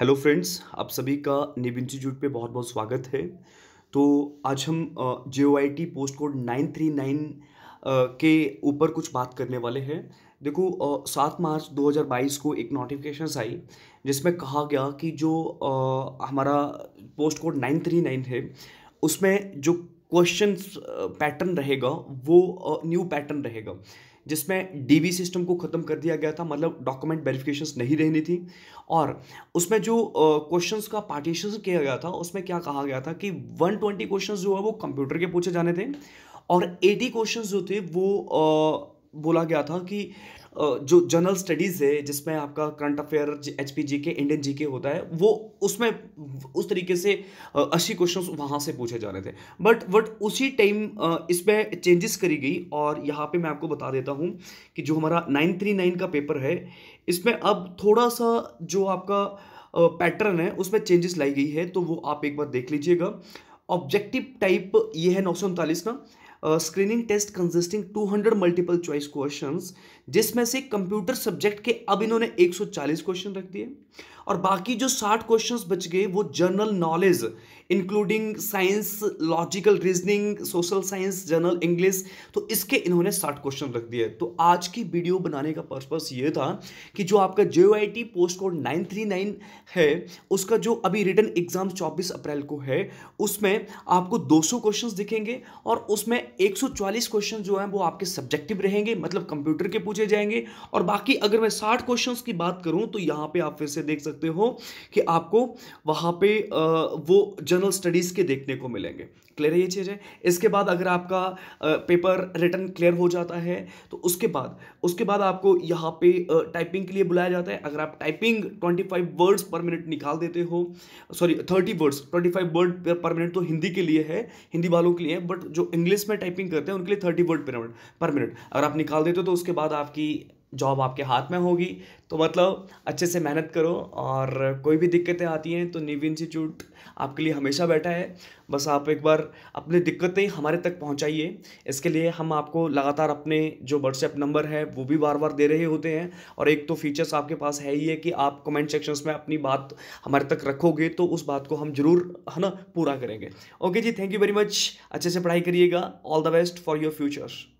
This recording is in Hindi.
हेलो फ्रेंड्स आप सभी का निब इंस्टीट्यूट पे बहुत बहुत स्वागत है तो आज हम J O I T post code nine three nine के ऊपर कुछ बात करने वाले हैं देखो सात मार्च 2022 को एक नोटिफिकेशन आई जिसमें कहा गया कि जो आ, हमारा post code nine three nine है उसमें जो क्वेश्चन पैटर्न uh, रहेगा वो न्यू uh, पैटर्न रहेगा जिसमें डीबी सिस्टम को ख़त्म कर दिया गया था मतलब डॉक्यूमेंट वेरिफिकेशंस नहीं रहनी थी और उसमें जो क्वेश्चंस uh, का पार्टीशन किया गया था उसमें क्या कहा गया था कि 120 क्वेश्चन जो है वो कंप्यूटर के पूछे जाने थे और 80 क्वेश्चंस जो थे वो uh, बोला गया था कि जो जनरल स्टडीज़ है जिसमें आपका current affair H P G K Indian जी के होता है वो उसमें उस तरीके से अस्सी क्वेश्चन वहाँ से पूछे जा रहे थे बट बट उसी टाइम इसमें चेंजेस करी गई और यहाँ पे मैं आपको बता देता हूँ कि जो हमारा नाइन थ्री नाइन का पेपर है इसमें अब थोड़ा सा जो आपका पैटर्न है उसमें चेंजेस लाई गई है तो वो आप एक बार देख लीजिएगा ऑब्जेक्टिव टाइप ये है नौ का screening test consisting 200 multiple choice questions जिसमें से कंप्यूटर सब्जेक्ट के अब इन्होंने 140 क्वेश्चन रख दिए और बाकी जो 60 क्वेश्चंस बच गए वो general knowledge including science logical reasoning social science general English तो इसके इन्होंने 60 क्वेश्चन रख दिए तो आज की वीडियो बनाने का पर्पस ये था कि जो आपका जे पोस्ट कोड नाइन है उसका जो अभी रिटर्न एग्जाम चौबीस अप्रैल को है उसमें आपको 200 क्वेश्चंस दिखेंगे और उसमें 144 क्वेश्चन जो हैं वो आपके सब्जेक्टिव रहेंगे मतलब कंप्यूटर के पूछे जाएंगे और बाकी अगर मैं 60 क्वेश्चंस की बात करूं तो यहाँ पे आप फिर से देख सकते हो कि आपको वहाँ पे वो जनरल स्टडीज़ के देखने को मिलेंगे क्लियर है ये चीज़ है इसके बाद अगर आपका पेपर रिटर्न क्लियर हो जाता है तो उसके बाद उसके बाद आपको यहाँ पे टाइपिंग के लिए बुलाया जाता है अगर आप टाइपिंग 25 वर्ड्स पर मिनट निकाल देते हो sorry 30 words 25 word per minute तो हिंदी के लिए है हिंदी वालों के लिए है बट जो इंग्लिश में टाइपिंग करते हैं उनके लिए थर्टी वर्ड पर मिनट अगर आप निकाल देते हो तो उसके बाद आपकी जॉब आपके हाथ में होगी तो मतलब अच्छे से मेहनत करो और कोई भी दिक्कतें आती हैं तो निव इंस्टीट्यूट आपके लिए हमेशा बैठा है बस आप एक बार अपनी दिक्कतें हमारे तक पहुंचाइए इसके लिए हम आपको लगातार अपने जो व्हाट्सएप नंबर है वो भी बार बार दे रहे होते हैं और एक तो फीचर्स आपके पास है ही है कि आप कमेंट सेक्शंस में अपनी बात हमारे तक रखोगे तो उस बात को हम जरूर है ना पूरा करेंगे ओके जी थैंक यू वेरी मच अच्छे से पढ़ाई करिएगा all the best for your futures